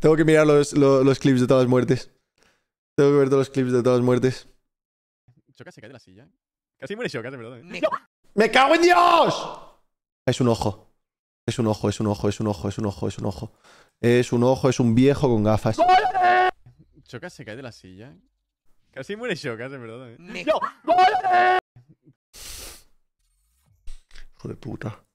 Tengo que mirar los, los, clips de todas las muertes. Tengo que ver todos los clips de todas las muertes. Choca se cae de la silla. Casi muere Choca, de verdad. ¿eh? Me... cago en Dios! Es un ojo. Es un ojo, es un ojo, es un ojo, es un ojo, es un ojo. Es un ojo, es un viejo con gafas. Choca se cae de la silla. Casi muere Choca, de verdad. ¿eh? Me... ¡No! Hijo de puta.